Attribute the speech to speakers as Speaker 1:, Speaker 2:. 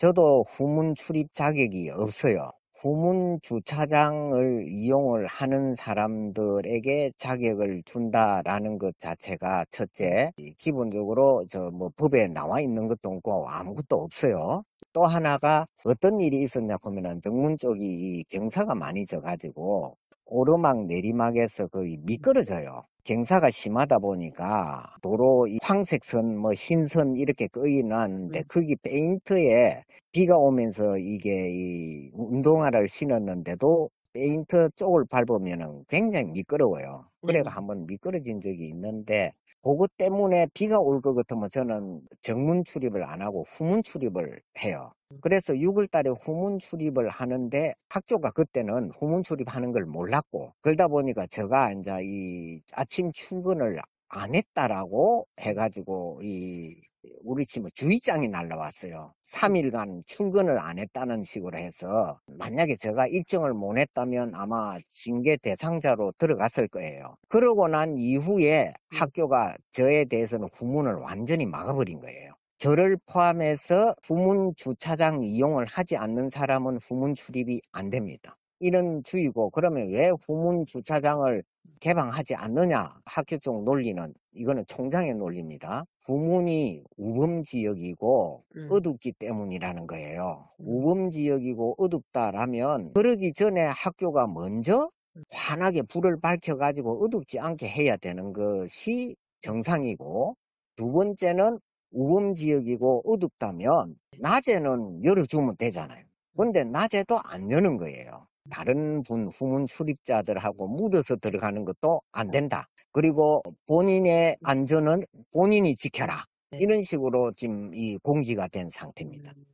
Speaker 1: 저도 후문 출입 자격이 없어요. 후문 주차장을 이용을 하는 사람들에게 자격을 준다라는 것 자체가 첫째, 기본적으로 저 뭐 법에 나와 있는 것도 없고 아무것도 없어요. 또 하나가 어떤 일이 있었냐 보면은 정문 쪽이 경사가 많이 져가지고 오르막 내리막에서 거의 그 미끄러져요. 경사가 심하다 보니까 도로 황색선, 뭐 흰선 이렇게 끄이는데 음. 거기 페인트에 비가 오면서 이게 이 운동화를 신었는데도 페인트 쪽을 밟으면 굉장히 미끄러워요. 그래가 음. 한번 미끄러진 적이 있는데 그거 때문에 비가 올 것 같으면 저는 정문 출입을 안 하고 후문 출입을 해요. 그래서 6월 달에 후문 출입을 하는데 학교가 그때는 후문 출입하는 걸 몰랐고 그러다 보니까 제가 이제 이 아침 출근을 안 했다라고 해가지고 이 우리 친구 주의장이 날라왔어요. 3일간 출근을 안 했다는 식으로 해서 만약에 제가 입증을 못 했다면 아마 징계 대상자로 들어갔을 거예요. 그러고 난 이후에 네. 학교가 저에 대해서는 후문을 완전히 막아버린 거예요. 저를 포함해서 후문 주차장 이용을 하지 않는 사람은 후문 출입이 안 됩니다. 이런 주의고 그러면 왜 후문 주차장을 개방하지 않느냐 학교 쪽 논리는 이거는 총장의 논리입니다. 부문이 우범 지역이고 음. 어둡기 때문이라는 거예요. 음. 우범 지역이고 어둡다라면 그러기 전에 학교가 먼저 음. 환하게 불을 밝혀가지고 어둡지 않게 해야 되는 것이 정상이고 두 번째는 우범 지역이고 어둡다면 낮에는 열어주면 되잖아요. 음. 근데 낮에도 안 여는 거예요. 다른 분 후문 출입자들하고 묻어서 들어가는 것도 안 네. 된다. 그리고 본인의 안전은 본인이 지켜라. 네. 이런 식으로 지금 이 공지가 된 상태입니다. 음.